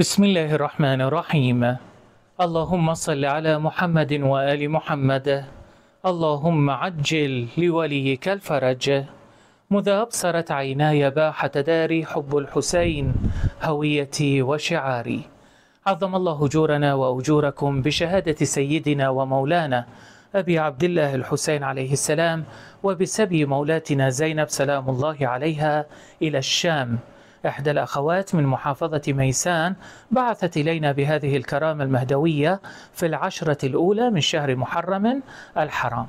بسم الله الرحمن الرحيم اللهم صل على محمد وآل محمد اللهم عجل لوليك الفرج مذا أبصرت عيناي باحة داري حب الحسين هويتي وشعاري عظم الله أجورنا وأجوركم بشهادة سيدنا ومولانا أبي عبد الله الحسين عليه السلام وبسبي مولاتنا زينب سلام الله عليها إلى الشام إحدى الأخوات من محافظة ميسان بعثت إلينا بهذه الكرامة المهدوية في العشرة الأولى من شهر محرم الحرام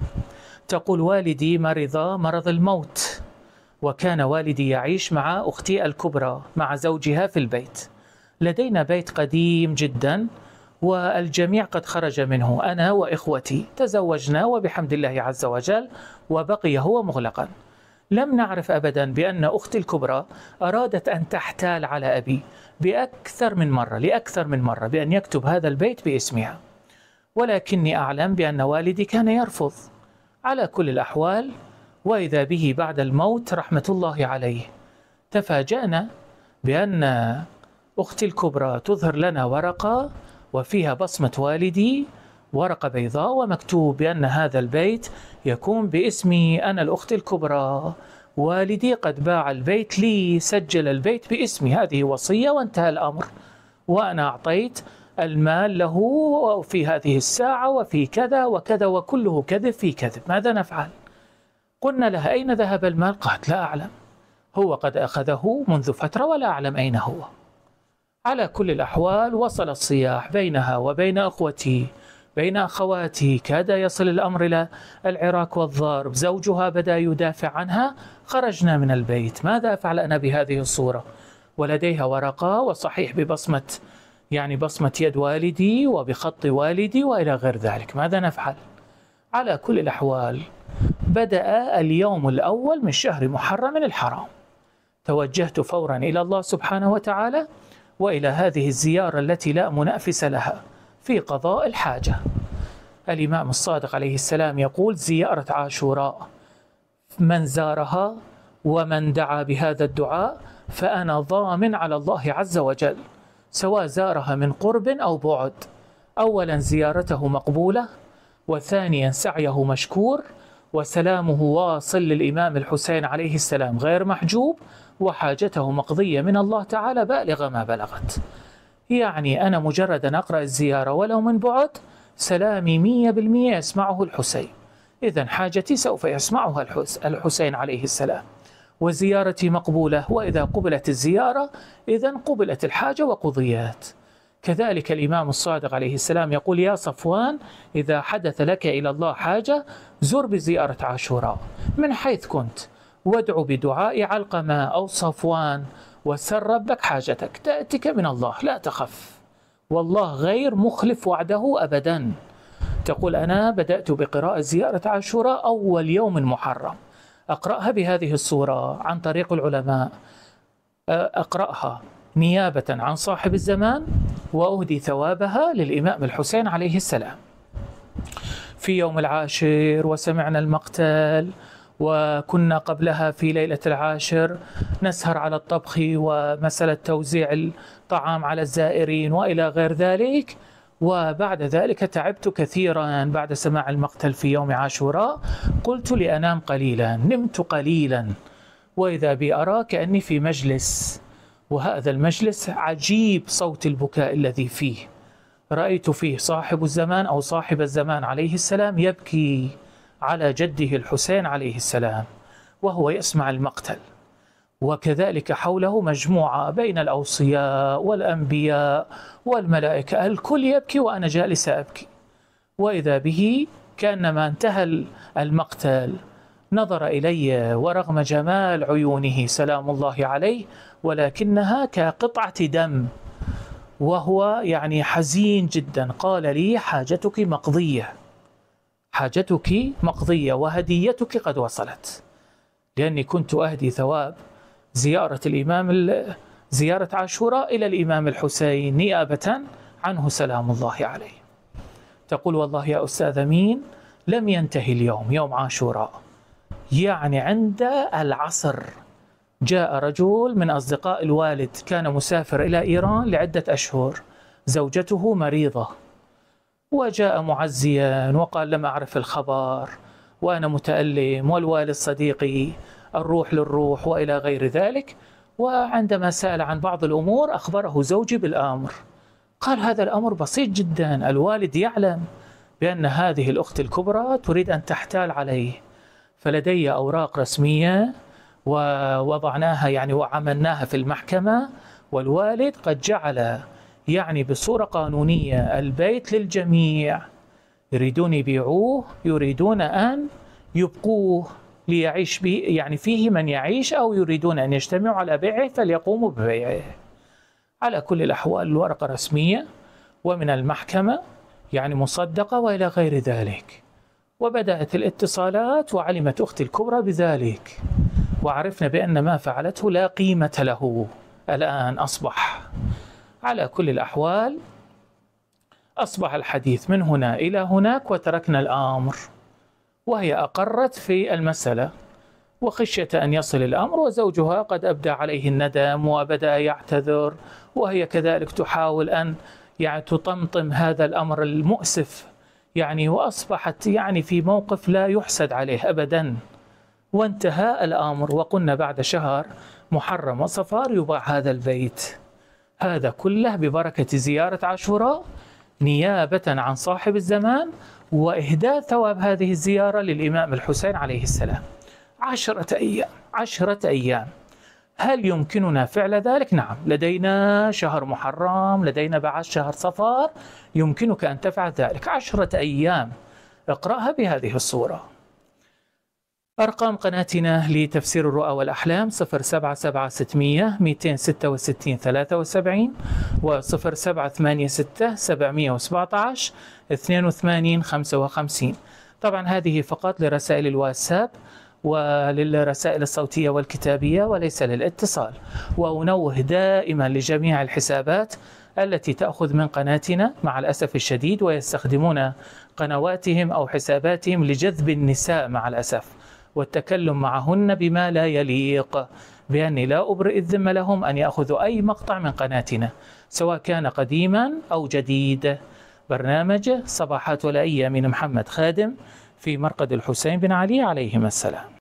تقول والدي مرض مرض الموت وكان والدي يعيش مع أختي الكبرى مع زوجها في البيت لدينا بيت قديم جدا والجميع قد خرج منه أنا وإخوتي تزوجنا وبحمد الله عز وجل وبقي هو مغلقا لم نعرف أبدا بأن أختي الكبرى أرادت أن تحتال على أبي بأكثر من مرة لأكثر من مرة بأن يكتب هذا البيت باسمها ولكني أعلم بأن والدي كان يرفض على كل الأحوال وإذا به بعد الموت رحمة الله عليه تفاجأنا بأن أختي الكبرى تظهر لنا ورقة وفيها بصمة والدي ورقة بيضاء ومكتوب بأن هذا البيت يكون باسمي أنا الأخت الكبرى والدي قد باع البيت لي سجل البيت باسمي هذه وصية وانتهى الأمر وأنا أعطيت المال له في هذه الساعة وفي كذا وكذا وكله كذب في كذب ماذا نفعل؟ قلنا لها أين ذهب المال؟ قالت لا أعلم هو قد أخذه منذ فترة ولا أعلم أين هو على كل الأحوال وصل الصياح بينها وبين أخوتي بين أخواته كاد يصل الأمر إلى العراك والضارب زوجها بدأ يدافع عنها خرجنا من البيت ماذا أفعل أنا بهذه الصورة ولديها ورقة وصحيح ببصمة يعني بصمة يد والدي وبخط والدي وإلى غير ذلك ماذا نفعل على كل الأحوال بدأ اليوم الأول من شهر محرم الحرام توجهت فورا إلى الله سبحانه وتعالى وإلى هذه الزيارة التي لا منافس لها في قضاء الحاجة الإمام الصادق عليه السلام يقول زيارة عاشوراء من زارها ومن دعا بهذا الدعاء فأنا ضامن على الله عز وجل سواء زارها من قرب أو بعد أولا زيارته مقبولة وثانيا سعيه مشكور وسلامه واصل للإمام الحسين عليه السلام غير محجوب وحاجته مقضية من الله تعالى بالغة ما بلغت يعني أنا مجرد أن أقرأ الزيارة ولو من بعد سلامي مية بالمية يسمعه الحسين إذا حاجتي سوف يسمعها الحس الحسين عليه السلام وزيارتي مقبولة وإذا قبلت الزيارة إذا قبلت الحاجة وقضيات كذلك الإمام الصادق عليه السلام يقول يا صفوان إذا حدث لك إلى الله حاجة زر بزيارة عاشوراء من حيث كنت وادعو بدعاء علقمة أو صفوان وسر ربك حاجتك تأتك من الله لا تخف والله غير مخلف وعده أبدا تقول أنا بدأت بقراءة زيارة عاشوراء أول يوم محرم أقرأها بهذه الصورة عن طريق العلماء أقرأها نيابة عن صاحب الزمان وأهدي ثوابها للإمام الحسين عليه السلام في يوم العاشر وسمعنا المقتل وكنا قبلها في ليلة العاشر نسهر على الطبخ ومسألة توزيع الطعام على الزائرين وإلى غير ذلك وبعد ذلك تعبت كثيرا بعد سماع المقتل في يوم عاشوراء قلت لأنام قليلا نمت قليلا وإذا بي أرى كأني في مجلس وهذا المجلس عجيب صوت البكاء الذي فيه رأيت فيه صاحب الزمان أو صاحب الزمان عليه السلام يبكي على جده الحسين عليه السلام وهو يسمع المقتل وكذلك حوله مجموعة بين الأوصياء والأنبياء والملائكة الكل يبكي وأنا جالس أبكي وإذا به كأنما انتهى المقتل نظر إلي ورغم جمال عيونه سلام الله عليه ولكنها كقطعة دم وهو يعني حزين جدا قال لي حاجتك مقضيه حاجتك مقضية وهديتك قد وصلت لأني كنت أهدي ثواب زيارة الإمام زيارة عاشوراء إلى الإمام الحسين نيابة عنه سلام الله عليه تقول والله يا أستاذ أمين لم ينتهي اليوم يوم عاشوراء يعني عند العصر جاء رجل من أصدقاء الوالد كان مسافر إلى إيران لعدة أشهر زوجته مريضة وجاء معزيا وقال لم أعرف الخبر وأنا متألم والوالد صديقي الروح للروح وإلى غير ذلك وعندما سأل عن بعض الأمور أخبره زوجي بالأمر قال هذا الأمر بسيط جدا الوالد يعلم بأن هذه الأخت الكبرى تريد أن تحتال عليه فلدي أوراق رسمية ووضعناها يعني وعملناها في المحكمة والوالد قد جعل يعني بصورة قانونية البيت للجميع يريدون يبيعوه يريدون أن يبقوه ليعيش به يعني فيه من يعيش أو يريدون أن يجتمعوا على بيعه فليقوموا ببيعه على كل الأحوال الورقة رسمية ومن المحكمة يعني مصدقة وإلى غير ذلك وبدأت الاتصالات وعلمت أختي الكبرى بذلك وعرفنا بأن ما فعلته لا قيمة له الآن أصبح على كل الأحوال أصبح الحديث من هنا إلى هناك وتركنا الأمر وهي أقرت في المسألة وخشية أن يصل الأمر وزوجها قد أبدى عليه الندم وبدأ يعتذر وهي كذلك تحاول أن يعني تطمطم هذا الأمر المؤسف يعني وأصبحت يعني في موقف لا يحسد عليه أبدا وانتهى الأمر وقلنا بعد شهر محرم وصفار يباع هذا البيت هذا كله ببركة زيارة عاشوراء نيابة عن صاحب الزمان وإهداء ثواب هذه الزيارة للإمام الحسين عليه السلام عشرة أيام عشرة أيام هل يمكننا فعل ذلك؟ نعم لدينا شهر محرم لدينا بعد شهر صفار يمكنك أن تفعل ذلك عشرة أيام اقرأها بهذه الصورة أرقام قناتنا لتفسير الرؤى والأحلام 077 266 73 و 0786 717 82 55 طبعا هذه فقط لرسائل الواتساب وللرسائل الصوتية والكتابية وليس للاتصال وأنوه دائما لجميع الحسابات التي تأخذ من قناتنا مع الأسف الشديد ويستخدمون قنواتهم أو حساباتهم لجذب النساء مع الأسف والتكلم معهن بما لا يليق بأني لا أبرئ الذمة لهم أن يأخذوا أي مقطع من قناتنا سواء كان قديما أو جديد برنامج صباحات ولا ايام من محمد خادم في مرقد الحسين بن علي عليهما السلام